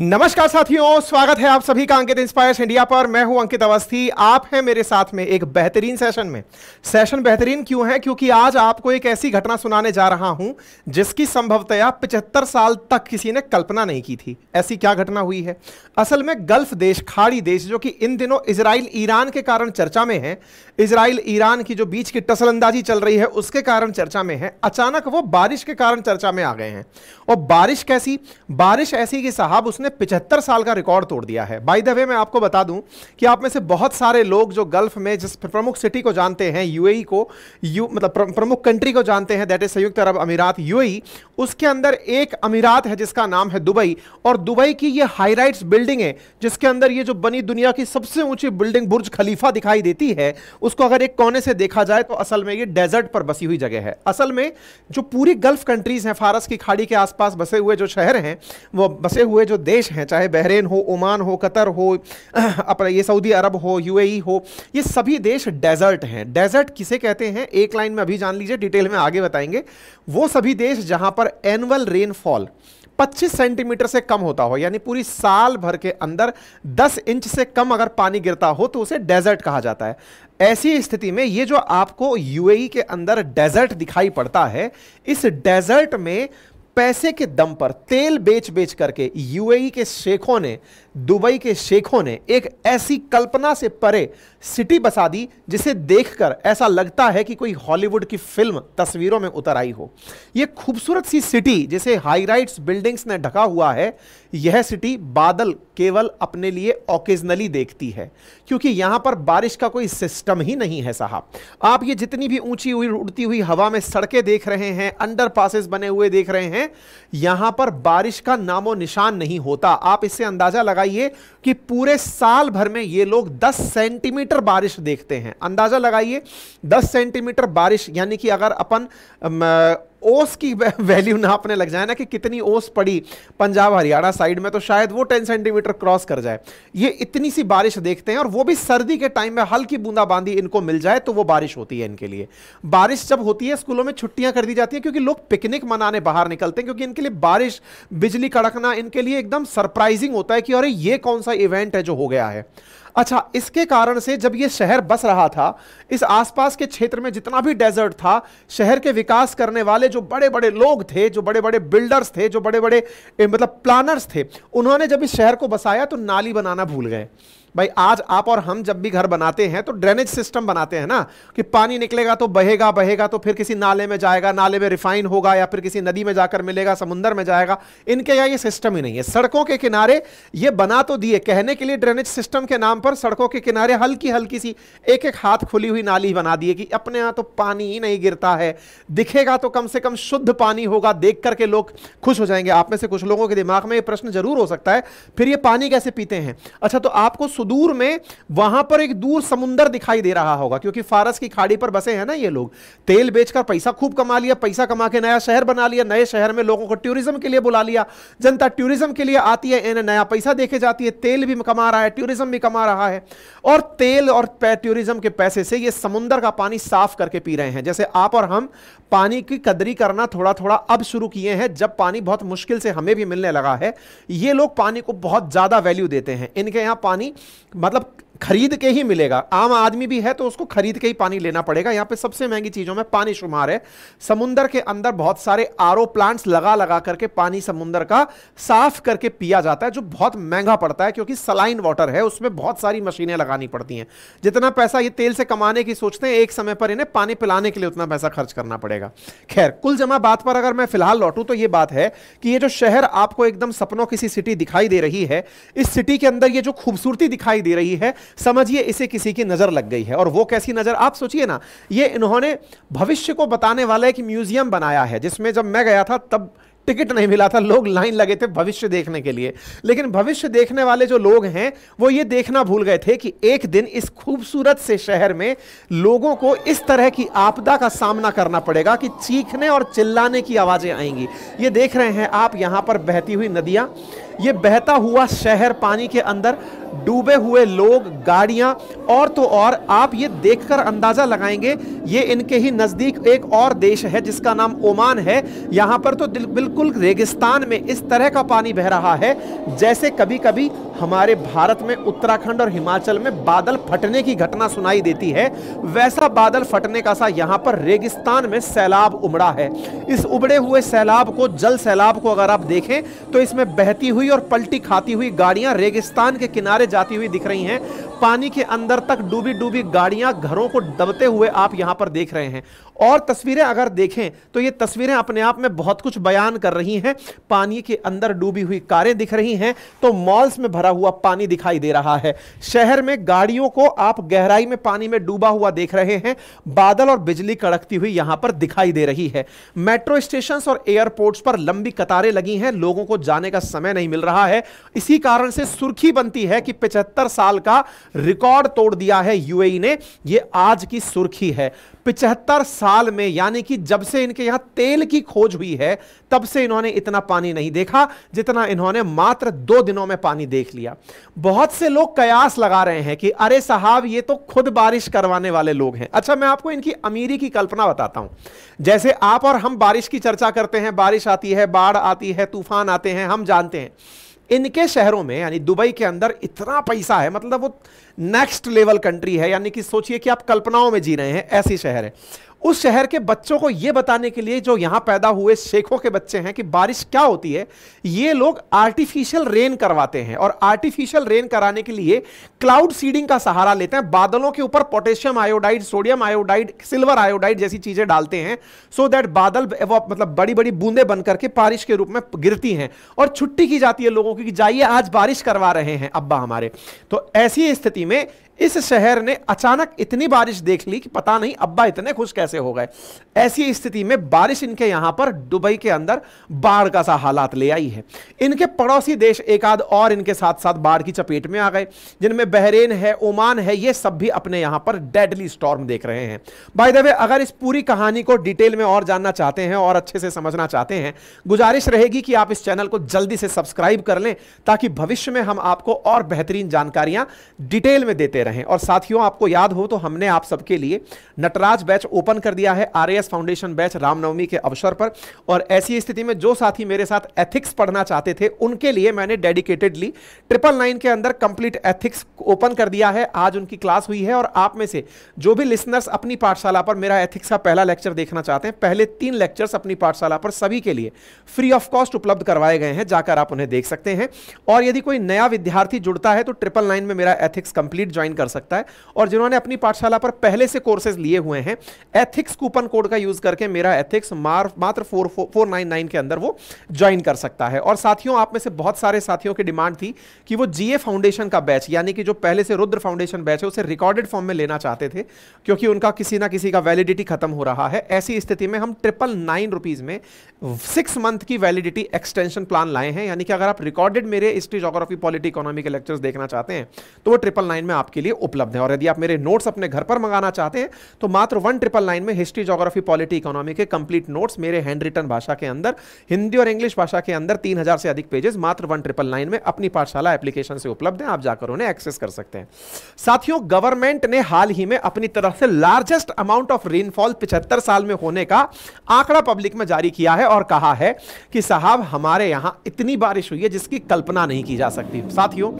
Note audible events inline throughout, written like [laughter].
नमस्कार साथियों स्वागत है आप सभी का अंकित इंस्पायर्स इंडिया पर मैं हूं अंकित अवस्थी आप हैं मेरे साथ में एक बेहतरीन सेशन में सेशन बेहतरीन क्यों है क्योंकि आज आपको एक ऐसी घटना सुनाने जा रहा हूं जिसकी संभवतया 75 साल तक किसी ने कल्पना नहीं की थी ऐसी क्या घटना हुई है असल में गल्फ देश खाड़ी देश जो कि इन दिनों इसराइल ईरान के कारण चर्चा में है इसराइल ईरान की जो बीच की टसलंदाजी चल रही है उसके कारण चर्चा में है अचानक वो बारिश के कारण चर्चा में आ गए हैं और बारिश कैसी बारिश ऐसी कि साहब उसने ने 75 साल का रिकॉर्ड तोड़ दिया है बाई द वे मैं आपको बता दूं कि आप में से बहुत सारे लोग जो गल्फ में जिस प्रमुख सिटी को जानते हैं यूएई e को यू मतलब प्रमुख कंट्री को जानते हैं दैट इज संयुक्त अरब अमीरात यूएई e, उसके अंदर एक अमीरात है जिसका नाम है दुबई और दुबई की ये हाईराइट्स बिल्डिंग है जिसके अंदर ये जो बनी दुनिया की सबसे ऊंची बिल्डिंग बुर्ज खलीफा दिखाई देती है उसको अगर एक कोने से देखा जाए तो असल में ये डेजर्ट पर बसी हुई जगह है असल में जो पूरी गल्फ कंट्रीज हैं फारस की खाड़ी के आसपास बसे हुए जो शहर हैं वो बसे हुए जो देश देश हैं चाहे बहरेन हो ओमान हो कतर हो [clears throat] अपना ये सऊदी अरब हो यूएई हो ये सभी देश डेजर्ट हैं डेजर्ट किसे कहते हैं एक लाइन में अभी जान लीजिए डिटेल में आगे बताएंगे वो सभी देश जहाँ पर एनुअल रेनफॉल 25 सेंटीमीटर से कम होता हो यानी पूरी साल भर के अंदर 10 इंच से कम अगर पानी गिरता हो तो उसे डेजर्ट कहा जाता है ऐसी स्थिति में ये जो आपको यूएई के अंदर डेजर्ट दिखाई पड़ता है इस डेजर्ट में पैसे के दम पर तेल बेच बेच करके यूएई के शेखों ने दुबई के शेखों ने एक ऐसी कल्पना से परे सिटी बसा दी जिसे देखकर ऐसा लगता है कि कोई हॉलीवुड की फिल्म तस्वीरों में उतर आई हो यह खूबसूरत सी सिटी जिसे हाई राइट बिल्डिंग्स ने ढका हुआ है यह सिटी बादल केवल अपने लिए ओकेजनली देखती है क्योंकि यहां पर बारिश का कोई सिस्टम ही नहीं है साहब आप ये जितनी भी ऊंची हुई उड़ती हुई हवा में सड़कें देख रहे हैं अंडर बने हुए देख रहे हैं यहां पर बारिश का नामो निशान नहीं होता आप इससे अंदाजा लगाइए बताइए कि पूरे साल भर में ये लोग 10 सेंटीमीटर बारिश देखते हैं अंदाजा लगाइए 10 सेंटीमीटर बारिश यानी कि अगर अपन ओस की वैल्यू ना नापने लग जाए ना कि कितनी ओस पड़ी पंजाब हरियाणा साइड में तो शायद वो 10 सेंटीमीटर क्रॉस कर जाए ये इतनी सी बारिश देखते हैं और वो भी सर्दी के टाइम में हल्की बूंदाबांदी इनको मिल जाए तो वो बारिश होती है इनके लिए बारिश जब होती है स्कूलों में छुट्टियां कर दी जाती है क्योंकि लोग पिकनिक मनाने बाहर निकलते हैं क्योंकि इनके लिए बारिश बिजली कड़कना इनके लिए एकदम सरप्राइजिंग होता है कि अरे ये कौन सा इवेंट है जो हो गया है अच्छा इसके कारण से जब ये शहर बस रहा था इस आसपास के क्षेत्र में जितना भी डेजर्ट था शहर के विकास करने वाले जो बड़े बड़े लोग थे जो बड़े बड़े बिल्डर्स थे जो बड़े बड़े मतलब प्लानर्स थे उन्होंने जब इस शहर को बसाया तो नाली बनाना भूल गए भाई आज आप और हम जब भी घर बनाते हैं तो ड्रेनेज सिस्टम बनाते हैं ना कि पानी निकलेगा तो बहेगा बहेगा तो फिर किसी नाले में जाएगा नाले में रिफाइन होगा या फिर किसी नदी में जाकर मिलेगा समुंदर में जाएगा इनके यहाँ ये सिस्टम ही नहीं है सड़कों के किनारे ये बना तो दिए कहने के लिए ड्रेनेज सिस्टम के नाम पर सड़कों के किनारे हल्की हल्की सी एक एक हाथ खुली हुई नाली बना दिए कि अपने यहाँ तो पानी ही नहीं गिरता है दिखेगा तो कम से कम शुद्ध पानी होगा देख करके लोग खुश हो जाएंगे आप में से कुछ लोगों के दिमाग में ये प्रश्न जरूर हो सकता है फिर ये पानी कैसे पीते हैं अच्छा तो आपको सुदूर में वहां पर एक दूर समुंदर दिखाई दे रहा होगा क्योंकि फारस की खाड़ी पर बसे हैं ना ये लोग तेल बेचकर पैसा खूब कमा लिया पैसा कमा के नया शहर बना लिया नए शहर में लोगों को टूरिज्म के लिए बुला लिया जनता टूरिज्म के लिए आती है इन्हें नया पैसा देखे जाती है तेल भी कमा रहा है टूरिज्म भी कमा रहा है और तेल और टूरिज्म के पैसे से ये समुंदर का पानी साफ करके पी रहे हैं जैसे आप और हम पानी की कदरी करना थोड़ा थोड़ा अब शुरू किए हैं जब पानी बहुत मुश्किल से हमें भी मिलने लगा है ये लोग पानी को बहुत ज़्यादा वैल्यू देते हैं इनके यहां पानी मतलब खरीद के ही मिलेगा आम आदमी भी है तो उसको खरीद के ही पानी लेना पड़ेगा यहाँ पे सबसे महंगी चीजों में पानी शुमार है समुद्र के अंदर बहुत सारे आर प्लांट्स लगा लगा करके पानी समुंदर का साफ करके पिया जाता है जो बहुत महंगा पड़ता है क्योंकि सलाइन वाटर है उसमें बहुत सारी मशीनें लगानी पड़ती हैं जितना पैसा ये तेल से कमाने की सोचते हैं एक समय पर इन्हें पानी पिलाने के लिए उतना पैसा खर्च करना पड़ेगा खैर कुल जमा बात पर अगर मैं फिलहाल लौटू तो ये बात है कि ये जो शहर आपको एकदम सपनों किसी सिटी दिखाई दे रही है इस सिटी के अंदर ये जो खूबसूरती दिखाई दे रही है समझिए इसे किसी की नज़र लग गई है और वो कैसी नज़र आप सोचिए ना ये इन्होंने भविष्य को बताने वाला एक म्यूज़ियम बनाया है जिसमें जब मैं गया था तब टिकट नहीं मिला था लोग लाइन लगे थे भविष्य देखने के लिए लेकिन भविष्य देखने वाले जो लोग हैं वो ये देखना भूल गए थे कि एक दिन इस खूबसूरत से शहर में लोगों को इस तरह की आपदा का सामना करना पड़ेगा कि चीखने और चिल्लाने की आवाज़ें आएंगी ये देख रहे हैं आप यहाँ पर बहती हुई नदियाँ ये बहता हुआ शहर पानी के अंदर डूबे हुए लोग गाड़ियां और तो और आप ये देखकर अंदाज़ा लगाएंगे ये इनके ही नज़दीक एक और देश है जिसका नाम ओमान है यहाँ पर तो बिल्कुल रेगिस्तान में इस तरह का पानी बह रहा है जैसे कभी कभी हमारे भारत में उत्तराखंड और हिमाचल में बादल फटने की घटना सुनाई देती है वैसा बादल फटने का सा यहाँ पर रेगिस्तान में सैलाब उमड़ा है इस उबड़े हुए सैलाब को जल सैलाब को अगर आप देखें तो इसमें बहती हुई हुई और पलटी खाती हुई गाड़ियां रेगिस्तान के किनारे जाती हुई दिख रही हैं पानी के अंदर तक डूबी डूबी गाड़ियां घरों को दबते हुए आप यहां पर देख रहे हैं और तस्वीरें अगर देखें तो ये तस्वीरें अपने आप में बहुत कुछ बयान कर रही हैं पानी के अंदर डूबी हुई कारें दिख रही हैं तो मॉल्स में भरा हुआ पानी दिखाई दे रहा है शहर में गाड़ियों को आप गहराई में पानी में डूबा हुआ देख रहे हैं बादल और बिजली कड़कती हुई यहां पर दिखाई दे रही है मेट्रो स्टेशन और एयरपोर्ट्स पर लंबी कतारें लगी हैं लोगों को जाने का समय नहीं मिल रहा है इसी कारण से सुर्खी बनती है कि पिछहत्तर साल का रिकॉर्ड तोड़ दिया है यूएई ने ये आज की सुर्खी है पिचहत्तर साल में यानी कि जब से इनके यहां तेल की खोज हुई है तब से इन्होंने इतना पानी नहीं देखा जितना इन्होंने मात्र दो दिनों में पानी देख लिया बहुत से लोग कयास लगा रहे हैं कि अरे साहब ये तो खुद बारिश करवाने वाले लोग हैं अच्छा मैं आपको इनकी अमीरी की कल्पना बताता हूं जैसे आप और हम बारिश की चर्चा करते हैं बारिश आती है बाढ़ आती है तूफान आते हैं हम जानते हैं इनके शहरों में यानी दुबई के अंदर इतना पैसा है मतलब वो नेक्स्ट लेवल कंट्री है यानी कि सोचिए कि आप कल्पनाओं में जी रहे हैं ऐसी शहर है उस शहर के बच्चों को यह बताने के लिए जो यहां पैदा हुए शेखों के बच्चे हैं कि बारिश क्या होती है ये लोग आर्टिफिशियल रेन करवाते हैं और आर्टिफिशियल रेन कराने के लिए क्लाउड सीडिंग का सहारा लेते हैं बादलों के ऊपर potassium iodide sodium iodide silver iodide जैसी चीजें डालते हैं सो so दैट बादल मतलब बड़ी बड़ी बूंदे बनकर के बारिश के रूप में गिरती हैं और छुट्टी की जाती है लोगों की जाइए आज बारिश करवा रहे हैं अब्बा हमारे तो ऐसी स्थिति में इस शहर ने अचानक इतनी बारिश देख ली कि पता नहीं अब्बा इतने खुश कैसे हो गए ऐसी स्थिति में बारिश इनके यहाँ पर दुबई के अंदर बाढ़ का सा हालात ले आई है इनके पड़ोसी देश एक आध और इनके साथ साथ बाढ़ की चपेट में आ गए जिनमें बहरेन है ओमान है ये सब भी अपने यहाँ पर डेडली स्टॉर्म देख रहे हैं बाय द वे अगर इस पूरी कहानी को डिटेल में और जानना चाहते हैं और अच्छे से समझना चाहते हैं गुजारिश रहेगी कि आप इस चैनल को जल्दी से सब्सक्राइब कर लें ताकि भविष्य में हम आपको और बेहतरीन जानकारियां डिटेल में देते रहे रहें और साथियों आपको याद हो तो हमने आप सबके लिए नटराज बैच ओपन कर दिया है आर फाउंडेशन बैच रामनवमी के अवसर पर और ऐसी स्थिति में जो साथी मेरे साथ एथिक्स पढ़ना चाहते थे उनके लिए मैंने डेडिकेटेडली ट्रिपल नाइन के अंदर कंप्लीट एथिक्स ओपन कर दिया है आज उनकी क्लास हुई है और आप में से जो भी लिसनर्स अपनी पाठशाला पर मेरा एथिक्स का पहला लेक्चर देखना चाहते हैं पहले तीन लेक्चर्स अपनी पाठशाला पर सभी के लिए फ्री ऑफ कॉस्ट उपलब्ध करवाए गए हैं जाकर आप उन्हें देख सकते हैं और यदि कोई नया विद्यार्थी जुड़ता है तो ट्रिपल नाइन में मेरा एथिक्स कंप्लीट ज्वाइन कर सकता है और जिन्होंने अपनी पाठशाला पर पहले से कोर्सेज लिए हुए हैं एथिक्स कूपन कोड का यूज करके मेरा एथिक्स मात्र फोर फोर नाइन नाइन के अंदर वो ज्वाइन कर सकता है और साथियों आप में से बहुत सारे साथियों की डिमांड थी कि वो जीए फाउंडेशन का बैच यानी कि जो पहले से रुद्र फाउंडेशन बैच है उसे रिकॉर्डेड फॉर्म में लेना चाहते थे क्योंकि उनका किसी ना किसी का वैलिडिटी खत्म हो रहा है ऐसी स्थिति में हम ट्रिपल नाइन रुपीज में सिक्स मंथ की वैलिडिटी एक्सटेंशन प्लान लाए हैं यानी कि अगर आप रिकॉर्डेड मेरे हिस्ट्री जोग्राफी पॉलिटी इकोनॉमी के लेक्चर्स देखना चाहते हैं तो वो ट्रिपल नाइन में आपके लिए लिए उपलब्ध है और यदि आप मेरे नोट्स अपने घर पर मंगाना चाहते हैं तो मात्र वन ट्रिपल नाइन में हिस्ट्री जोग्राफी पॉलिटी इकोनॉमी के कंप्लीट नोट्स मेरे हैंड रिटन भाषा के अंदर हिंदी और इंग्लिश भाषा के अंदर तीन से अधिक पेजेस मात्र वन ट्रिपल नाइन में अपनी पाठशाला एप्लीकेशन से उपलब्ध है आप जाकर उन्हें एक्सेस कर सकते हैं साथियों गवर्नमेंट ने हाल ही में अपनी तरफ से लार्जेस्ट अमाउंट ऑफ रेनफॉल पिछहत्तर साल में होने का आंकड़ा पब्लिक में जारी किया है और कहा है कि साहब हमारे यहां इतनी बारिश हुई है जिसकी कल्पना नहीं की जा सकती साथियों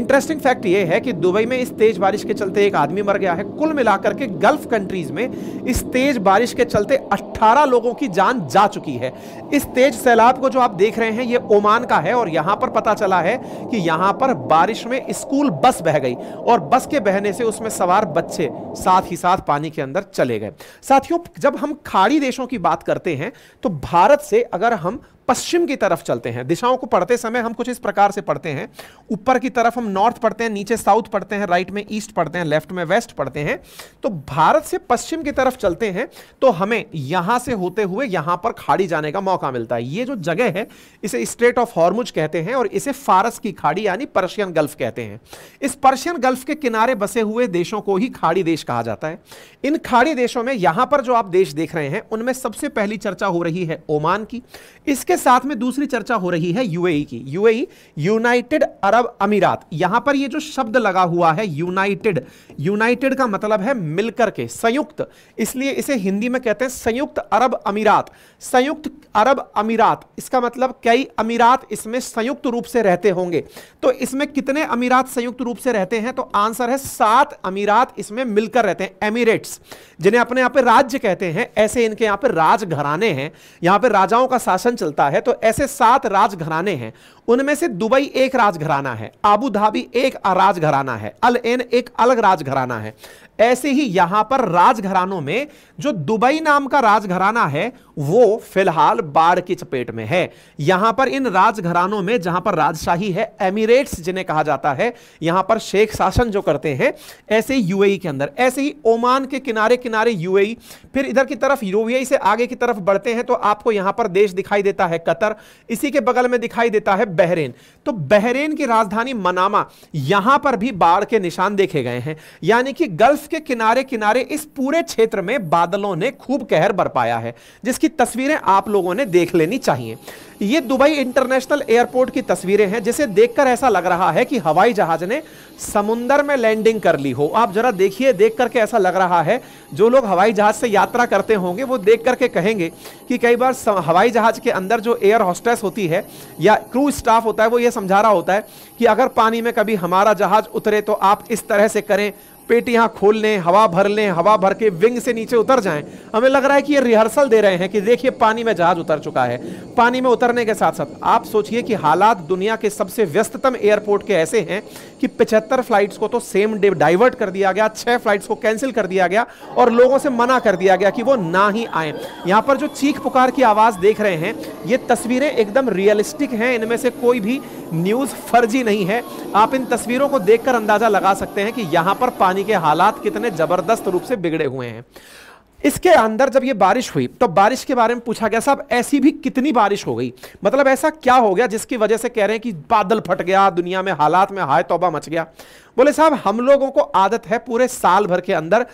इंटरेस्टिंग फैक्ट यह है कि दुबई में इस तेज बारिश के चलते एक आदमी मर गया है कुल मिलाकर के गल्फ कंट्रीज में इस तेज बारिश के चलते 18 लोगों की जान जा चुकी है इस तेज सैलाब को जो आप देख रहे हैं ये ओमान का है और यहां पर पता चला है कि यहां पर बारिश में स्कूल बस बह गई और बस के बहने से उसमें सवार बच्चे साथ ही साथ पानी के अंदर चले गए साथियों जब हम खाड़ी देशों की बात करते हैं तो भारत से अगर हम पश्चिम की तरफ चलते हैं दिशाओं को पढ़ते समय हम कुछ इस प्रकार से पढ़ते हैं ऊपर की तरफ हम नॉर्थ पढ़ते हैं नीचे साउथ पढ़ते हैं राइट में ईस्ट पढ़ते हैं लेफ्ट में वेस्ट पढ़ते हैं तो भारत से पश्चिम की तरफ चलते हैं तो हमें यहां से होते हुए यहां पर खाड़ी जाने का मौका मिलता है ये जो जगह है इसे स्ट्रेट ऑफ हॉर्मुज कहते हैं और इसे फारस की खाड़ी यानी पर्शियन गल्फ कहते हैं इस पर्शियन गल्फ के किनारे बसे हुए देशों को ही खाड़ी देश कहा जाता है इन खाड़ी देशों में यहां पर जो आप देश देख रहे हैं उनमें सबसे पहली चर्चा हो रही है ओमान की इसके इसके साथ में दूसरी चर्चा हो रही है यूएई की यूएई यूनाइटेड अरब अमीरात यहां पर ये जो शब्द लगा हुआ है यूनाइटेड यूनाइटेड का मतलब है मिलकर के संयुक्त इसलिए इसे हिंदी में कहते हैं संयुक्त अरब अमीरात संयुक्त अरब अमीरात इसका मतलब कई अमीरात इसमें संयुक्त रूप से रहते होंगे तो इसमें कितने अमीरात संयुक्त रूप से रहते हैं तो आंसर है सात अमीरात इसमें मिलकर रहते हैं एमिरेट्स जिन्हें अपने यहां पर राज्य कहते हैं ऐसे इनके यहां पर राजघराने हैं यहां पर राजाओं का शासन चलता आता है तो ऐसे सात राजघराने हैं उनमें से दुबई एक राजघराना है आबू धाबी एक राजघराना है अल एन एक अलग राजघराना है ऐसे ही यहां पर राजघरानों में जो दुबई नाम का राजघराना है वो फिलहाल बाढ़ की चपेट में है यहां पर इन राजघरानों में जहां पर राजशाही है एमिरेट्स जिन्हें कहा जाता है यहां पर शेख शासन जो करते हैं ऐसे यूएई के अंदर ऐसे ही ओमान के किनारे किनारे यूएई फिर इधर की तरफ यूएई से आगे की तरफ बढ़ते हैं तो आपको यहां पर देश दिखाई देता है कतर इसी के बगल में दिखाई देता है बहरेन तो बहरेन की राजधानी मनामा यहां पर भी बाढ़ के निशान देखे गए हैं यानी कि गल्फ के किनारे किनारे इस पूरे क्षेत्र में बादलों ने खूब कहर बरपाया है जिसकी इसकी तस्वीरें आप लोगों ने देख लेनी चाहिए ये दुबई इंटरनेशनल एयरपोर्ट की तस्वीरें हैं जिसे देखकर ऐसा लग रहा है कि हवाई जहाज ने समुंदर में लैंडिंग कर ली हो आप जरा देखिए देख करके ऐसा लग रहा है जो लोग हवाई जहाज से यात्रा करते होंगे वो देख करके कहेंगे कि कई बार हवाई जहाज के अंदर जो एयर हॉस्टेस होती है या क्रू स्टाफ होता है वो ये समझा रहा होता है कि अगर पानी में कभी हमारा जहाज उतरे तो आप इस तरह से करें पेट यहाँ खोल लें हवा भर लें हवा भर के विंग से नीचे उतर जाएं हमें लग रहा है कि ये रिहर्सल दे रहे हैं कि देखिए पानी में जहाज उतर चुका है पानी में उतरने के साथ साथ आप सोचिए कि हालात दुनिया के सबसे व्यस्ततम एयरपोर्ट के ऐसे हैं कि पिछहत्तर फ्लाइट्स को तो सेम डे डाइवर्ट कर दिया गया छह फ्लाइट्स को कैंसिल कर दिया गया और लोगों से मना कर दिया गया कि वो ना ही आए यहाँ पर जो चीख पुकार की आवाज़ देख रहे हैं ये तस्वीरें एकदम रियलिस्टिक हैं इनमें से कोई भी न्यूज़ फर्जी नहीं है आप इन तस्वीरों को देख अंदाज़ा लगा सकते हैं कि यहाँ पर पानी पानी के हालात कितने जबरदस्त रूप से बिगड़े हुए हैं इसके अंदर जब ये बारिश हुई तो बारिश के बारे में पूछा गया साहब ऐसी भी कितनी बारिश हो गई मतलब ऐसा क्या हो गया जिसकी वजह से कह रहे हैं कि बादल फट गया दुनिया में हालात में हाय तोबा मच गया बोले साहब हम लोगों को आदत है पूरे साल भर के अंदर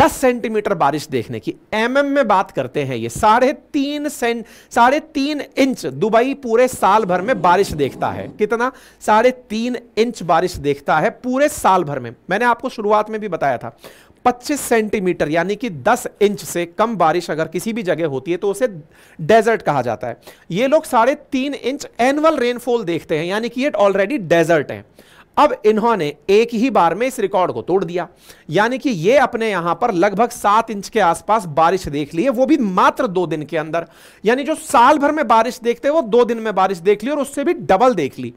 10 सेंटीमीटर बारिश देखने की एम mm में बात करते हैं ये साढ़े तीन सेंट साढ़े तीन इंच दुबई पूरे साल भर में बारिश देखता है कितना साढ़े तीन इंच बारिश देखता है पूरे साल भर में मैंने आपको शुरुआत में भी बताया था 25 सेंटीमीटर यानी कि 10 इंच से कम बारिश अगर किसी भी जगह होती है तो उसे डेजर्ट कहा जाता है ये लोग साढ़े तीन इंच एनुअल रेनफॉल देखते हैं यानी कि ये ऑलरेडी डेजर्ट है अब इन्होंने एक ही बार में इस रिकॉर्ड को तोड़ दिया यानी कि ये अपने यहां पर लगभग सात इंच के आसपास बारिश देख ली है वो भी मात्र दो दिन के अंदर यानी जो साल भर में बारिश देखते हैं वो दो दिन में बारिश देख ली और उससे भी डबल देख ली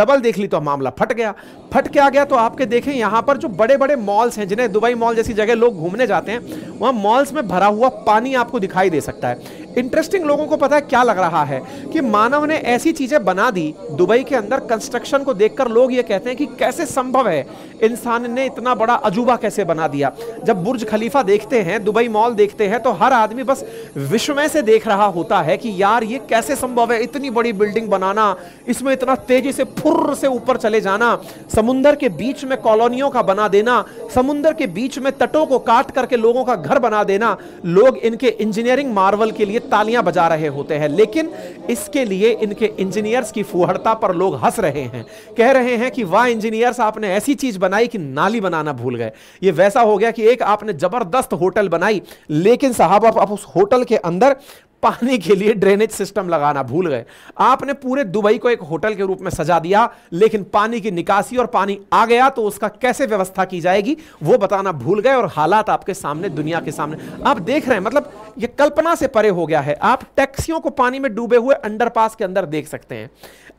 डबल देख ली तो मामला फट गया फट के आ गया तो आपके देखें यहां पर जो बड़े बड़े मॉल्स हैं जिन्हें दुबई मॉल जैसी जगह लोग घूमने जाते हैं वहां मॉल्स में भरा हुआ पानी आपको दिखाई दे सकता है इंटरेस्टिंग लोगों को पता है क्या लग रहा है कि मानव ने ऐसी चीजें बना दी दुबई के अंदर कंस्ट्रक्शन को देखकर लोग ये कहते हैं कि कैसे संभव है इंसान ने इतना बड़ा अजूबा कैसे बना दिया जब बुर्ज खलीफा देखते हैं दुबई मॉल देखते हैं तो हर आदमी बस विश्वमय से देख रहा होता है कि यार ये कैसे संभव है इतनी बड़ी बिल्डिंग बनाना इसमें इतना तेजी से फुर्र से ऊपर चले जाना समुंदर के बीच में कॉलोनियों का बना देना समुंदर के बीच में तटों को काट करके लोगों का घर बना देना लोग इनके इंजीनियरिंग मार्वल के लिए लिए तालियां बजा रहे होते हैं लेकिन इसके लिए इनके इंजीनियर्स की फुहड़ता पर लोग हंस रहे हैं कह रहे हैं कि वाह इंजीनियर्स आपने ऐसी चीज बनाई कि नाली बनाना भूल गए ये वैसा हो गया कि एक आपने जबरदस्त होटल बनाई लेकिन साहब आप, आप उस होटल के अंदर पानी के लिए ड्रेनेज सिस्टम लगाना भूल गए आपने पूरे दुबई को एक होटल के रूप में सजा दिया लेकिन पानी की निकासी और पानी आ गया तो उसका कैसे व्यवस्था की जाएगी वो बताना भूल गए और हालात आपके सामने दुनिया के सामने आप देख रहे हैं मतलब ये कल्पना से परे हो गया है आप टैक्सियों को पानी में डूबे हुए अंडरपास के अंदर देख सकते हैं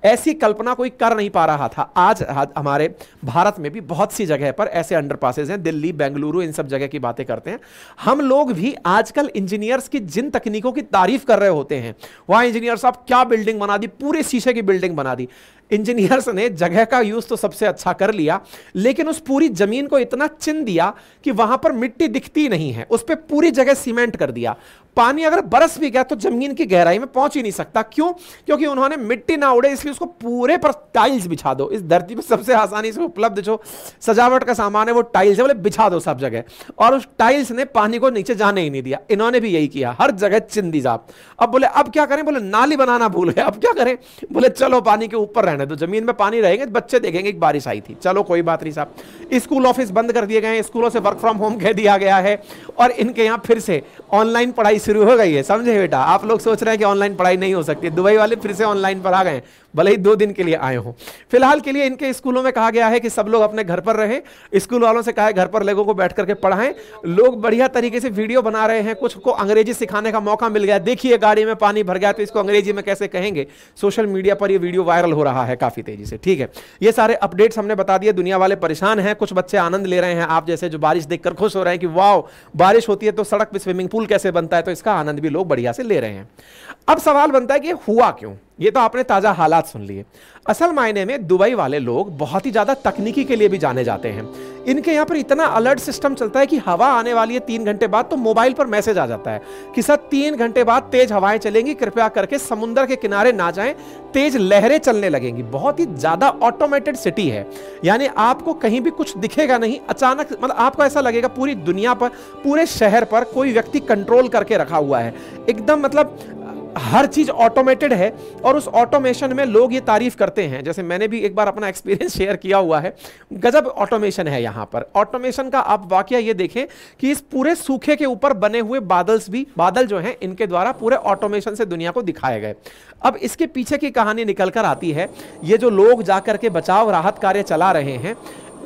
ऐसी कल्पना कोई कर नहीं पा रहा था आज हमारे भारत में भी बहुत सी जगह पर ऐसे अंडरपासेज हैं दिल्ली बेंगलुरु इन सब जगह की बातें करते हैं हम लोग भी आजकल इंजीनियर्स की जिन तकनीकों की तारीफ कर रहे होते हैं वहां इंजीनियर साहब क्या बिल्डिंग बना दी पूरे शीशे की बिल्डिंग बना दी इंजीनियर्स ने जगह का यूज तो सबसे अच्छा कर लिया लेकिन उस पूरी जमीन को इतना चिन दिया कि वहां पर मिट्टी दिखती नहीं है उस पर पूरी जगह सीमेंट कर दिया पानी अगर बरस भी गया तो जमीन की गहराई में पहुंच ही नहीं सकता क्यों क्योंकि उन्होंने मिट्टी ना उड़े इसलिए उसको पूरे पर टाइल्स बिछा दो इस धरती पर सबसे आसानी से उपलब्ध जो सजावट का सामान है वो टाइल्स है बोले बिछा दो सब जगह और उस टाइल्स ने पानी को नीचे जाने ही नहीं दिया इन्होंने भी यही किया हर जगह चिंदी जाप अब बोले अब क्या करें बोले नाली बनाना भूल गए अब क्या करें बोले चलो पानी के ऊपर रहना है तो जमीन में पानी रहेंगे तो बच्चे देखेंगे एक बारिश आई थी चलो कोई बात नहीं साहब स्कूल ऑफिस बंद कर दिए गए हैं स्कूलों से वर्क फ्रॉम होम कह दिया गया है और इनके यहाँ फिर से ऑनलाइन पढ़ाई शुरू हो गई है समझे बेटा आप लोग सोच रहे हैं कि ऑनलाइन पढ़ाई नहीं हो सकती दुबई वाले फिर से ऑनलाइन पर आ गए भले ही दो दिन के लिए आए हों फिलहाल के लिए इनके स्कूलों में कहा गया है कि सब लोग अपने घर पर रहें स्कूल वालों से कहा है घर पर लोगों को बैठ करके पढ़ाएं लोग बढ़िया तरीके से वीडियो बना रहे हैं कुछ को अंग्रेजी सिखाने का मौका मिल गया देखिए गाड़ी में पानी भर गया तो इसको अंग्रेजी में कैसे कहेंगे सोशल मीडिया पर यह वीडियो वायरल हो रहा है काफ़ी तेजी से ठीक है ये सारे अपडेट्स हमने बता दिए दुनिया वाले परेशान हैं कुछ बच्चे आनंद ले रहे हैं आप जैसे जो बारिश देखकर खुश हो रहे हैं कि वाओ बारिश होती है तो सड़क पर स्विमिंग पूल कैसे बनता है तो इसका आनंद भी लोग बढ़िया से ले रहे हैं अब सवाल बनता है कि हुआ क्यों ये तो आपने ताज़ा हालात सुन लिए असल मायने में दुबई वाले लोग बहुत ही ज़्यादा तकनीकी के लिए भी जाने जाते हैं इनके यहाँ पर इतना अलर्ट सिस्टम चलता है कि हवा आने वाली है तीन घंटे बाद तो मोबाइल पर मैसेज आ जाता है कि सर तीन घंटे बाद तेज हवाएं चलेंगी कृपया करके समुद्र के किनारे ना जाएं तेज लहरें चलने लगेंगी बहुत ही ज़्यादा ऑटोमेटेड सिटी है यानी आपको कहीं भी कुछ दिखेगा नहीं अचानक मतलब आपको ऐसा लगेगा पूरी दुनिया पर पूरे शहर पर कोई व्यक्ति कंट्रोल करके रखा हुआ है एकदम मतलब हर चीज ऑटोमेटेड है और उस ऑटोमेशन में लोग ये तारीफ करते हैं जैसे मैंने भी एक बार अपना एक्सपीरियंस शेयर किया हुआ है गजब ऑटोमेशन है यहाँ पर ऑटोमेशन का आप वाक्य ये देखें कि इस पूरे सूखे के ऊपर बने हुए बादल्स भी बादल जो हैं इनके द्वारा पूरे ऑटोमेशन से दुनिया को दिखाए गए अब इसके पीछे की कहानी निकल कर आती है ये जो लोग जाकर के बचाव राहत कार्य चला रहे हैं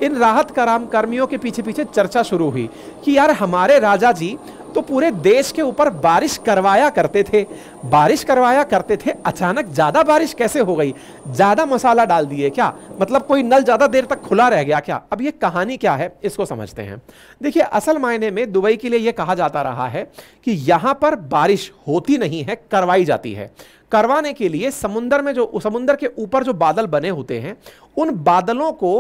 इन राहत कराम कर्मियों के पीछे पीछे चर्चा शुरू हुई कि यार हमारे राजा जी तो पूरे देश के ऊपर बारिश करवाया करते थे बारिश करवाया करते थे अचानक ज़्यादा बारिश कैसे हो गई ज़्यादा मसाला डाल दिए क्या मतलब कोई नल ज़्यादा देर तक खुला रह गया क्या अब ये कहानी क्या है इसको समझते हैं देखिए असल मायने में दुबई के लिए ये कहा जाता रहा है कि यहां पर बारिश होती नहीं है करवाई जाती है करवाने के लिए समुंदर में जो समुंदर के ऊपर जो बादल बने होते हैं उन बादलों को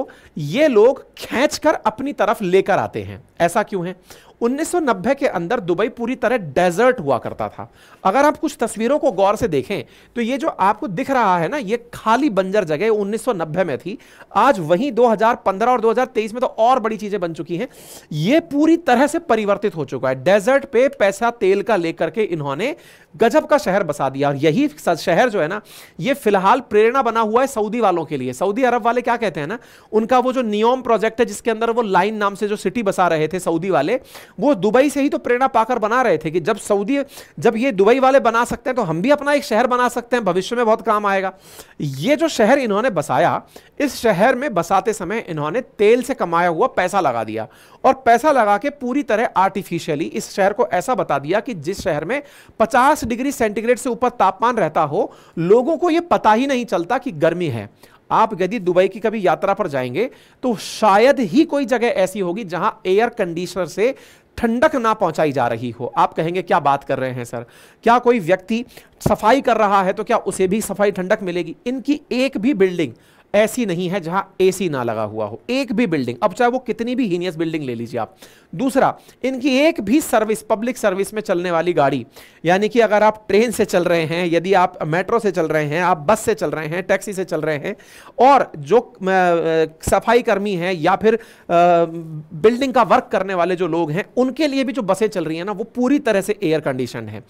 ये लोग खींचकर अपनी तरफ लेकर आते हैं ऐसा क्यों है 1990 के अंदर दुबई पूरी तरह डेजर्ट हुआ करता था अगर आप कुछ तस्वीरों को गौर से देखें तो ये जो आपको दिख रहा है ना ये खाली बंजर जगह 1990 में थी आज वहीं 2015 और 2023 में तो और बड़ी चीजें बन चुकी हैं ये पूरी तरह से परिवर्तित हो चुका है डेजर्ट पे पैसा तेल का लेकर के इन्होंने गजब का शहर बसा दिया और यही शहर जो है ना ये फिलहाल प्रेरणा बना हुआ है सऊदी वालों के लिए सऊदी अरब वाले क्या कहते हैं ना उनका वो जो नियोम प्रोजेक्ट है जिसके अंदर वो लाइन नाम से जो सिटी बसा रहे थे सऊदी वाले वो दुबई से ही तो प्रेरणा पाकर बना रहे थे कि जब सऊदी जब ये दुबई वाले बना सकते हैं तो हम भी अपना एक शहर बना सकते हैं भविष्य में बहुत काम आएगा ये जो शहर इन्होंने बसाया इस शहर में बसाते समय इन्होंने तेल से कमाया हुआ पैसा लगा दिया और पैसा लगा के पूरी तरह आर्टिफिशियली इस शहर को ऐसा बता दिया कि जिस शहर में 50 डिग्री सेंटीग्रेड से ऊपर तापमान रहता हो लोगों को यह पता ही नहीं चलता कि गर्मी है आप यदि दुबई की कभी यात्रा पर जाएंगे तो शायद ही कोई जगह ऐसी होगी जहां एयर कंडीशनर से ठंडक ना पहुंचाई जा रही हो आप कहेंगे क्या बात कर रहे हैं सर क्या कोई व्यक्ति सफाई कर रहा है तो क्या उसे भी सफाई ठंडक मिलेगी इनकी एक भी बिल्डिंग ऐसी नहीं है जहां एसी ना लगा हुआ हो एक भी बिल्डिंग अब चाहे वो कितनी भी हीनियस बिल्डिंग ले लीजिए आप दूसरा इनकी एक भी सर्विस पब्लिक सर्विस में चलने वाली गाड़ी यानी कि अगर आप ट्रेन से चल रहे हैं यदि आप मेट्रो से चल रहे हैं आप बस से चल रहे हैं टैक्सी से चल रहे हैं और जो सफाई कर्मी हैं या फिर बिल्डिंग का वर्क करने वाले जो लोग हैं उनके लिए भी जो बसें चल रही हैं ना वो पूरी तरह से एयर कंडीशन है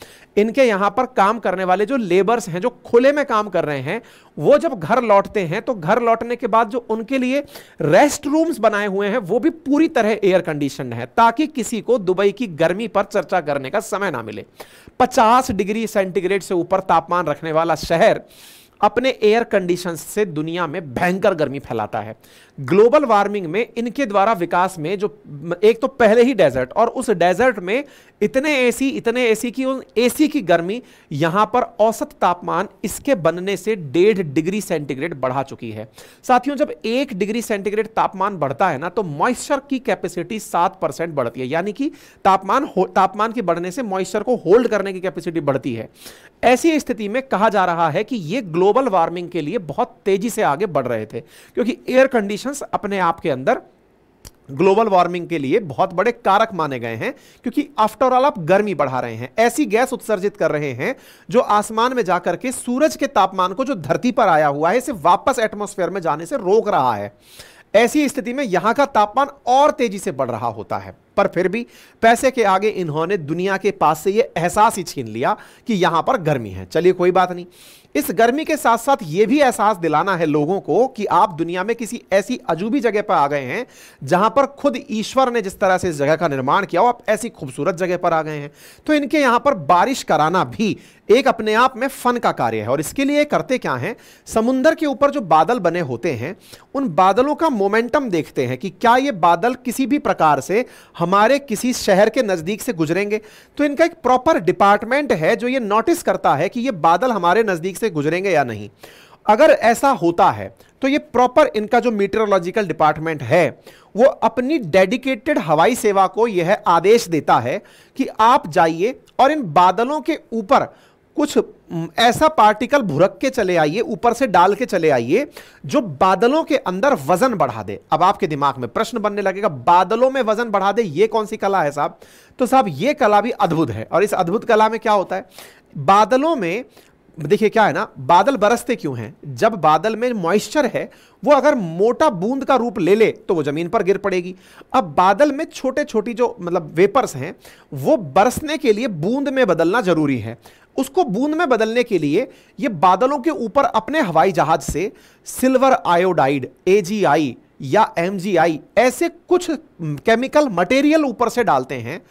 इनके यहाँ पर काम करने वाले जो लेबर्स हैं जो खुले में काम कर रहे हैं वो जब घर लौटते हैं तो घर लौटने के बाद जो उनके लिए रेस्ट रूम्स बनाए हुए हैं वो भी पूरी तरह एयर कंडीशन है ताकि किसी को दुबई की गर्मी पर चर्चा करने का समय ना मिले पचास डिग्री सेंटीग्रेड से ऊपर तापमान रखने वाला शहर अपने एयर कंडीशन से दुनिया में भयंकर गर्मी फैलाता है ग्लोबल वार्मिंग में इनके द्वारा विकास में जो एक तो पहले ही डेजर्ट और उस डेजर्ट में इतने एसी इतने एसी की उन एसी की गर्मी यहां पर औसत तापमान इसके बनने से डेढ़ डिग्री सेंटीग्रेड बढ़ा चुकी है साथियों जब एक डिग्री सेंटीग्रेड तापमान बढ़ता है ना तो मॉइस्चर की कैपेसिटी सात परसेंट बढ़ती है यानी कि तापमान तापमान के बढ़ने से मॉइस्चर को होल्ड करने की कैपेसिटी बढ़ती है ऐसी स्थिति में कहा जा रहा है कि ये ग्लोबल वार्मिंग के लिए बहुत तेजी से आगे बढ़ रहे थे क्योंकि एयर कंडीशन कंडीशंस अपने आप के अंदर ग्लोबल वार्मिंग के लिए बहुत बड़े कारक माने गए हैं क्योंकि आफ्टर ऑल आप गर्मी बढ़ा रहे हैं ऐसी गैस उत्सर्जित कर रहे हैं जो आसमान में जाकर के सूरज के तापमान को जो धरती पर आया हुआ है इसे वापस एटमोस्फेयर में जाने से रोक रहा है ऐसी स्थिति में यहां का तापमान और तेजी से बढ़ रहा होता है पर फिर भी पैसे के आगे इन्होंने दुनिया के पास से यह एहसास ही छीन लिया कि यहां पर गर्मी है चलिए कोई बात नहीं इस गर्मी के साथ साथ ये भी एहसास दिलाना है लोगों को कि आप दुनिया में किसी ऐसी अजूबी जगह पर आ गए हैं जहां पर खुद ईश्वर ने जिस तरह से इस जगह का निर्माण किया वो आप ऐसी खूबसूरत जगह पर आ गए हैं तो इनके यहां पर बारिश कराना भी एक अपने आप में फन का कार्य है और इसके लिए करते क्या हैं समुंदर के ऊपर जो बादल बने होते हैं उन बादलों का मोमेंटम देखते हैं कि क्या ये बादल किसी भी प्रकार से हमारे किसी शहर के नज़दीक से गुजरेंगे तो इनका एक प्रॉपर डिपार्टमेंट है जो ये नोटिस करता है कि ये बादल हमारे नज़दीक से गुजरेंगे या नहीं अगर ऐसा होता है तो ये प्रॉपर इनका जो मीटरोलॉजिकल डिपार्टमेंट है वो अपनी डेडिकेटेड हवाई सेवा को यह आदेश देता है कि आप जाइए और इन बादलों के ऊपर कुछ ऐसा पार्टिकल भुरक के चले आइए ऊपर से डाल के चले आइए जो बादलों के अंदर वजन बढ़ा दे अब आपके दिमाग में प्रश्न बनने लगेगा बादलों में वजन बढ़ा दे ये कौन सी कला है साहब तो साहब ये कला भी अद्भुत है और इस अद्भुत कला में क्या होता है बादलों में देखिए क्या है ना बादल बरसते क्यों हैं जब बादल में मॉइस्चर है वो अगर मोटा बूंद का रूप ले ले तो वो जमीन पर गिर पड़ेगी अब बादल में छोटे छोटी जो मतलब वेपर्स हैं वो बरसने के लिए बूंद में बदलना जरूरी है उसको बूंद में बदलने के लिए ये बादलों के ऊपर अपने हवाई जहाज से सिल्वर आयोडाइड ए या एम ऐसे कुछ केमिकल मटेरियल ऊपर से डालते हैं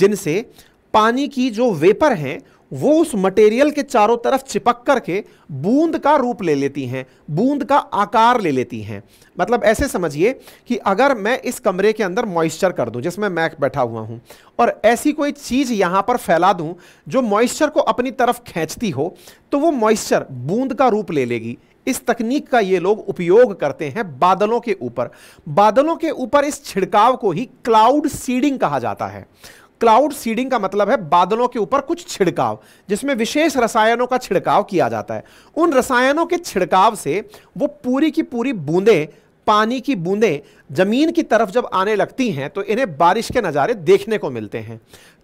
जिनसे पानी की जो वेपर हैं वो उस मटेरियल के चारों तरफ चिपक करके बूंद का रूप ले लेती हैं बूंद का आकार ले लेती हैं मतलब ऐसे समझिए कि अगर मैं इस कमरे के अंदर मॉइस्चर कर दूं जिसमें मैं बैठा हुआ हूं और ऐसी कोई चीज़ यहां पर फैला दूं जो मॉइस्चर को अपनी तरफ खींचती हो तो वो मॉइस्चर बूंद का रूप ले लेगी इस तकनीक का ये लोग उपयोग करते हैं बादलों के ऊपर बादलों के ऊपर इस छिड़काव को ही क्लाउड सीडिंग कहा जाता है क्लाउड सीडिंग का मतलब है बादलों के ऊपर कुछ छिड़काव जिसमें विशेष रसायनों का छिड़काव किया जाता है उन रसायनों के छिड़काव से वो पूरी की पूरी बूंदें पानी की बूंदें जमीन की तरफ जब आने लगती हैं तो इन्हें बारिश के नज़ारे देखने को मिलते हैं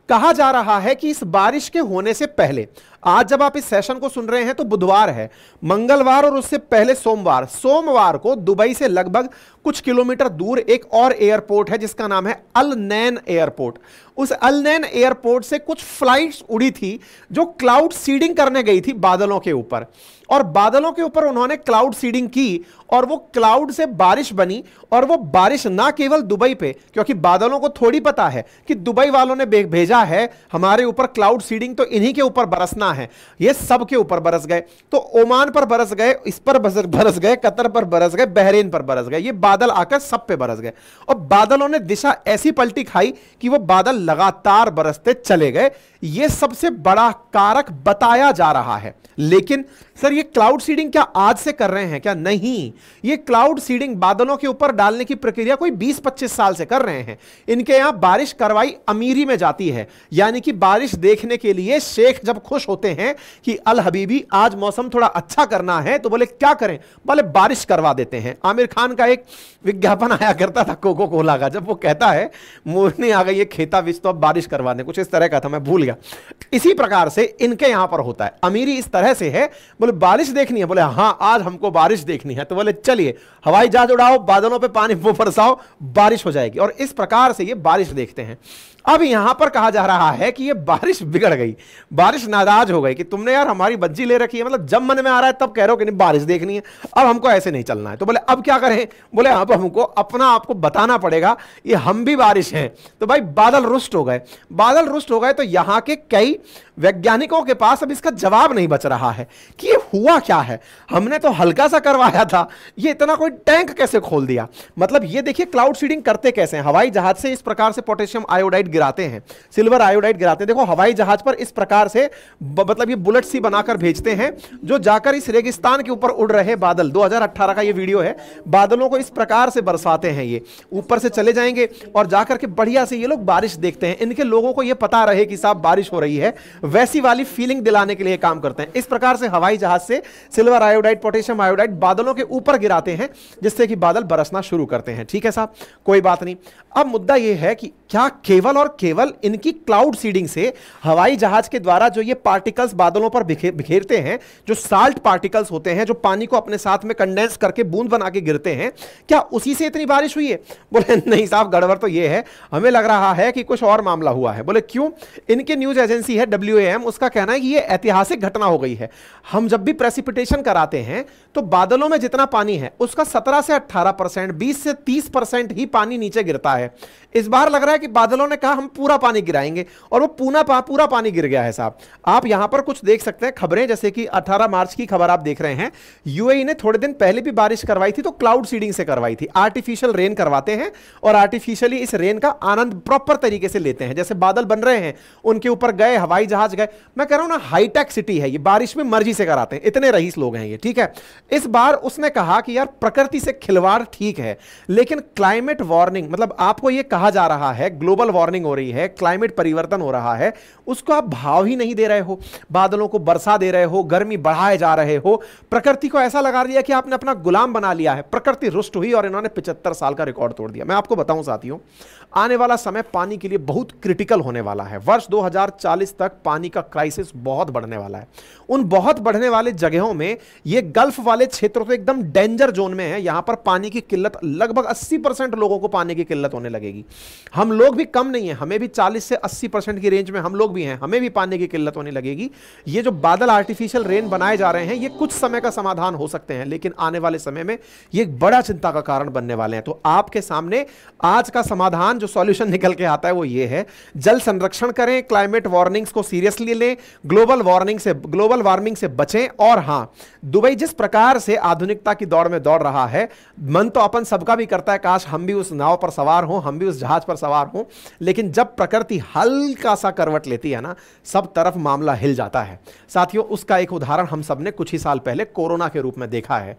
कहा जा रहा है कि इस बारिश के होने से पहले आज जब आप इस सेशन को सुन रहे हैं तो बुधवार है मंगलवार और उससे पहले सोमवार सोमवार को दुबई से लगभग कुछ किलोमीटर दूर एक और एयरपोर्ट है जिसका नाम है अल नैन एयरपोर्ट उस अलनैन एयरपोर्ट से कुछ फ्लाइट्स उड़ी थी जो क्लाउड सीडिंग करने गई थी बादलों के ऊपर और बादलों के ऊपर उन्होंने क्लाउड सीडिंग की और वो क्लाउड से बारिश बनी और वो बारिश ना केवल दुबई पे क्योंकि बादलों को थोड़ी पता है कि दुबई वालों ने भेजा है हमारे ऊपर क्लाउड सीडिंग तो इन्हीं के ऊपर बरसना है ये सब के ऊपर बरस गए तो ओमान पर बरस गए इस पर बरस गए कतर पर बरस गए बहरीन पर बरस गए ये बादल आकर सब पे बरस गए और बादलों ने दिशा ऐसी पलटी खाई कि वो बादल लगातार बरसते चले गए यह सबसे बड़ा कारक बताया जा रहा है लेकिन सर ये क्लाउड सीडिंग क्या आज से कर रहे हैं क्या नहीं ये क्लाउड सीडिंग बादलों के ऊपर डालने की प्रक्रिया कोई 20-25 साल से कर रहे हैं इनके यहां बारिश करवाई अमीरी में जाती है यानी कि बारिश देखने के लिए शेख जब खुश होते हैं कि अल हबीबी आज मौसम थोड़ा अच्छा करना है तो बोले क्या करें बोले बारिश करवा देते हैं आमिर खान का एक विज्ञापन आया करता था कोको कोला का जब वो कहता है मोरनी आ गई खेता विच तो अब बारिश करवा दें कुछ इस तरह का था मैं भूल दिया इसी प्रकार से इनके यहां पर होता है अमीरी इस तरह से है बोले बारिश देखनी है बोले हाँ आज हमको बारिश देखनी है तो बोले चलिए हवाई जहाज उड़ाओ बादलों पर पानी वो बरसाओ बारिश हो जाएगी और इस प्रकार से ये बारिश देखते हैं अब यहां पर कहा जा रहा है कि ये बारिश बिगड़ गई बारिश नाराज हो गई कि तुमने यार हमारी बज्जी ले रखी है मतलब जब मन में आ रहा है तब कह रहे हो कि नहीं बारिश देखनी है अब हमको ऐसे नहीं चलना है तो बोले अब क्या करें बोले अब हमको अपना आपको बताना पड़ेगा ये हम भी बारिश हैं तो भाई बादल रुष्ट हो गए बादल रुष्ट हो गए तो यहाँ के कई वैज्ञानिकों के पास अब इसका जवाब नहीं बच रहा है कि ये हुआ क्या है हमने तो हल्का सा करवाया था ये इतना कोई टैंक कैसे खोल दिया मतलब ये देखिए क्लाउड सीडिंग करते कैसे हैं हवाई जहाज से इस प्रकार से पोटेशियम आयोडाइड गिराते हैं सिल्वर आयोडाइड गिराते हैं देखो हवाई जहाज पर इस प्रकार से मतलब ये बुलेट सी बनाकर भेजते हैं जो जाकर इस रेगिस्तान के ऊपर उड़ रहे बादल 2018 का ये वीडियो है बादलों को इस प्रकार से बरसाते हैं ये ऊपर से चले जाएंगे और जाकर के बढ़िया से ये लोग बारिश देखते हैं इनके लोगों को ये पता रहे कि साहब बारिश हो रही है वैसी वाली फीलिंग दिलाने के लिए काम करते हैं इस प्रकार से हवाई जहाज से सिल्वर आयोडाइड पोटेशियम आयोडाइड बादलों के ऊपर गिराते हैं जिससे कि बादल बरसना शुरू करते हैं ठीक है साहब कोई बात नहीं अब मुद्दा यह है कि क्या केवल और केवल इनकी क्लाउड सीडिंग से हवाई जहाज के द्वारा जो ये पार्टिकल्स बादलों पर बिखेरते हैं जो साल्ट पार्टिकल्स होते हैं जो पानी को अपने साथ में कंडेंस करके बूंद बना के गिरते हैं क्या उसी से इतनी बारिश हुई है बोले नहीं साहब गड़बड़ तो ये है हमें लग रहा है कि कुछ और मामला हुआ है बोले क्यों इनके न्यूज एजेंसी है डब्ल्यू उसका कहना है कि यह ऐतिहासिक घटना हो गई है हम जब भी प्रेसिपिटेशन कराते हैं तो बादलों में जितना पानी है उसका सत्रह से अट्ठारह परसेंट बीस से तीस परसेंट ही पानी नीचे गिरता है इस बार लग रहा है कि बादलों ने कहा हम पूरा पानी गिराएंगे और वो पूरा पा, पूरा पानी गिर गया है साहब आप यहां पर कुछ देख सकते हैं खबरें जैसे कि 18 मार्च की खबर आप देख रहे हैं यूएई ने थोड़े दिन पहले भी बारिश करवाई थी तो क्लाउड सीडिंग से करवाई थी आर्टिफिशियल रेन करवाते हैं और आर्टिफिशियली इस रेन का आनंद प्रॉपर तरीके से लेते हैं जैसे बादल बन रहे हैं उनके ऊपर गए हवाई जहाज गए मैं कह रहा हूं ना हाईटेक सिटी है ये बारिश में मर्जी से कराते हैं इतने रईस लोग हैं ये ठीक है इस बार उसने कहा कि यार प्रकृति से खिलवाड़ ठीक है लेकिन क्लाइमेट वार्निंग मतलब आपको यह कहा जा रहा है ग्लोबल वार्निंग वार्मिंग हो रही है क्लाइमेट परिवर्तन हो रहा है उसको आप भाव ही नहीं दे रहे हो बादलों को बरसा दे रहे हो गर्मी बढ़ाए जा रहे हो प्रकृति को ऐसा लगा दिया कि आपने अपना गुलाम बना लिया है प्रकृति रुष्ट हुई और इन्होंने पिछहत्तर साल का रिकॉर्ड तोड़ दिया मैं आपको बताऊं साथियों आने वाला समय पानी के लिए बहुत क्रिटिकल होने वाला है वर्ष 2040 तक पानी का क्राइसिस बहुत बढ़ने वाला है उन बहुत बढ़ने वाले जगहों में ये गल्फ वाले क्षेत्र तो एकदम डेंजर जोन में है यहां पर पानी की किल्लत लगभग अस्सी लोगों को पानी की किल्लत होने लगेगी हम लोग भी कम नहीं नहीं है हमें भी 40 से 80 परसेंट की रेंज में हम लोग भी हैं हमें भी पानी की किल्लत होने लगेगी ये जो बादल आर्टिफिशियल रेन बनाए जा रहे हैं ये कुछ समय का समाधान हो सकते हैं लेकिन आने वाले समय में ये एक बड़ा चिंता का कारण बनने वाले हैं तो आपके सामने आज का समाधान जो सॉल्यूशन [laughs] निकल के आता है वो ये है जल संरक्षण करें क्लाइमेट वार्निंग्स को सीरियसली लें ग्लोबल वार्निंग से ग्लोबल वार्मिंग से बचें और हाँ दुबई जिस प्रकार से आधुनिकता की दौड़ में दौड़ रहा है मन तो अपन सबका भी करता है काश हम भी उस नाव पर सवार हों हम भी उस जहाज पर सवार हों लेकिन लेकिन जब प्रकृति हल्का सा करवट लेती है ना सब तरफ मामला हिल जाता है साथियों उसका एक उदाहरण हम सब ने कुछ ही साल पहले कोरोना के रूप में देखा है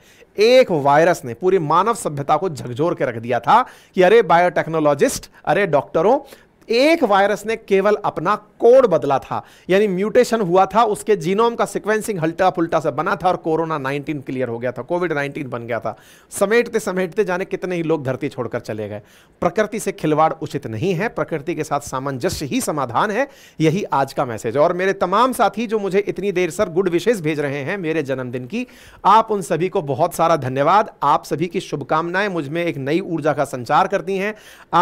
एक वायरस ने पूरी मानव सभ्यता को झकझोर के रख दिया था कि अरे बायोटेक्नोलॉजिस्ट अरे डॉक्टरों एक वायरस ने केवल अपना कोड बदला था यानी म्यूटेशन हुआ था उसके जीनोम का सिक्वेंसिंग हल्टा फुलटा से बना था और कोरोना 19 क्लियर हो गया था कोविड 19 बन गया था समेटते समेटते जाने कितने ही लोग धरती छोड़कर चले गए प्रकृति से खिलवाड़ उचित नहीं है प्रकृति के साथ सामंजस्य ही समाधान है यही आज का मैसेज और मेरे तमाम साथी जो मुझे इतनी देर सर गुड विशेष भेज रहे हैं मेरे जन्मदिन की आप उन सभी को बहुत सारा धन्यवाद आप सभी की शुभकामनाएं मुझमें एक नई ऊर्जा का संचार करती हैं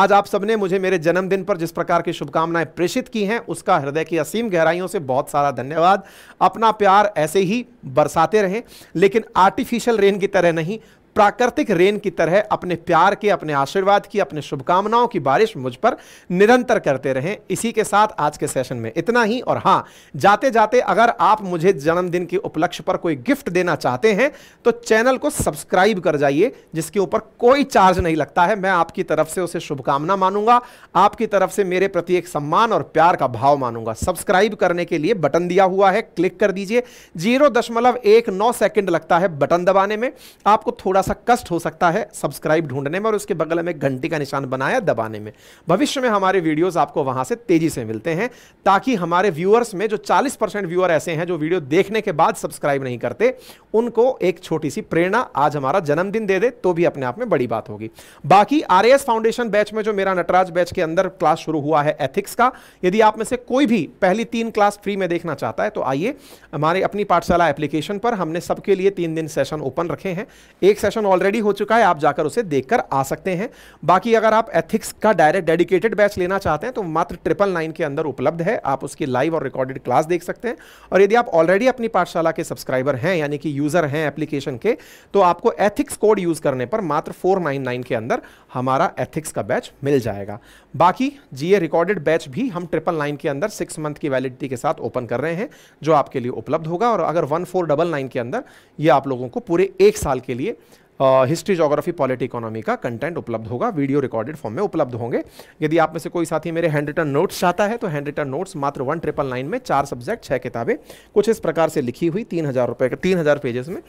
आज आप सबने मुझे मेरे जन्मदिन पर जिस प्रकार की शुभकामनाएं प्रेषित की हैं उसका हृदय की असीम गहराइयों से बहुत सारा धन्यवाद अपना प्यार ऐसे ही बरसाते रहें लेकिन आर्टिफिशियल रेन की तरह नहीं प्राकृतिक रेन की तरह अपने प्यार के अपने आशीर्वाद की अपने शुभकामनाओं की बारिश मुझ पर निरंतर करते रहें इसी के साथ आज के सेशन में इतना ही और हाँ जाते जाते अगर आप मुझे जन्मदिन के उपलक्ष्य पर कोई गिफ्ट देना चाहते हैं तो चैनल को सब्सक्राइब कर जाइए जिसके ऊपर कोई चार्ज नहीं लगता है मैं आपकी तरफ से उसे शुभकामना मानूंगा आपकी तरफ से मेरे प्रति एक सम्मान और प्यार का भाव मानूंगा सब्सक्राइब करने के लिए बटन दिया हुआ है क्लिक कर दीजिए जीरो दशमलव एक नौ सेकेंड लगता है बटन दबाने में आपको थोड़ा सा कष्ट हो सकता है सब्सक्राइब ढूंढने में और उसके बगल में घंटी का निशान बनाया दबाने में भविष्य में हमारे वीडियोस आपको वहां से तेजी से मिलते हैं ताकि हमारे व्यूअर्स में जो 40 परसेंट व्यूअर ऐसे हैं जो वीडियो देखने के बाद सब्सक्राइब नहीं करते उनको एक छोटी सी प्रेरणा आज हमारा जन्मदिन दे दे तो भी अपने आप में बड़ी बात होगी बाकी आर फाउंडेशन बैच में जो मेरा नटराज बैच के अंदर क्लास शुरू हुआ है एथिक्स का यदि आप में से कोई भी पहली तीन क्लास फ्री में देखना चाहता है तो आइए हमारे अपनी पाठशाला एप्लीकेशन पर हमने सबके लिए तीन दिन सेशन ओपन रखे हैं एक सेशन डिस्कशन ऑलरेडी हो चुका है आप जाकर उसे देखकर आ सकते हैं बाकी अगर आप एथिक्स का डायरेक्ट डेडिकेटेड बैच लेना चाहते हैं तो मात्र ट्रिपल नाइन के अंदर उपलब्ध है आप उसकी लाइव और रिकॉर्डेड क्लास देख सकते हैं और यदि आप ऑलरेडी अपनी पाठशाला के सब्सक्राइबर हैं यानी कि यूजर हैं एप्लीकेशन के तो आपको एथिक्स कोड यूज करने पर मात्र फोर के अंदर हमारा एथिक्स का बैच मिल जाएगा बाकी जी रिकॉर्डेड बैच भी हम ट्रिपल नाइन के अंदर सिक्स मंथ की वैलिडिटी के साथ ओपन कर रहे हैं जो आपके लिए उपलब्ध होगा और अगर वन फोर डबल नाइन के अंदर ये आप लोगों को पूरे एक साल के लिए हिस्ट्री जोग्राफी पॉलिट इकोनॉमी का कंटेंट उपलब्ध होगा वीडियो रिकॉर्डेड फॉर्म में उपलब्ध होंगे यदि आप में से कोई साथी मेरे हैंड रिटर्न नोट्स चाहता है तो हैंड रिटर्न नोट्स मात्र वन ट्रिपल नाइन में चार सब्जेक्ट छः किताबें कुछ इस प्रकार से लिखी हुई तीन हज़ार रुपये तीन हज़ार पेजेस में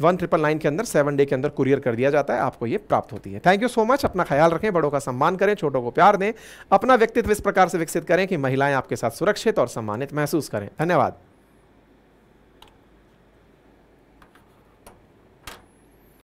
वन ट्रिपल नाइन के अंदर सेवन डे के अंदर कुरियर कर दिया जाता है आपको ये प्राप्त होती है थैंक यू सो मच अपना ख्याल रखें बड़ों का सम्मान करें छोटों को प्यार दें अपना व्यक्तित्व इस प्रकार से विकसित करें कि महिलाएं आपके साथ सुरक्षित और सम्मानित महसूस करें धन्यवाद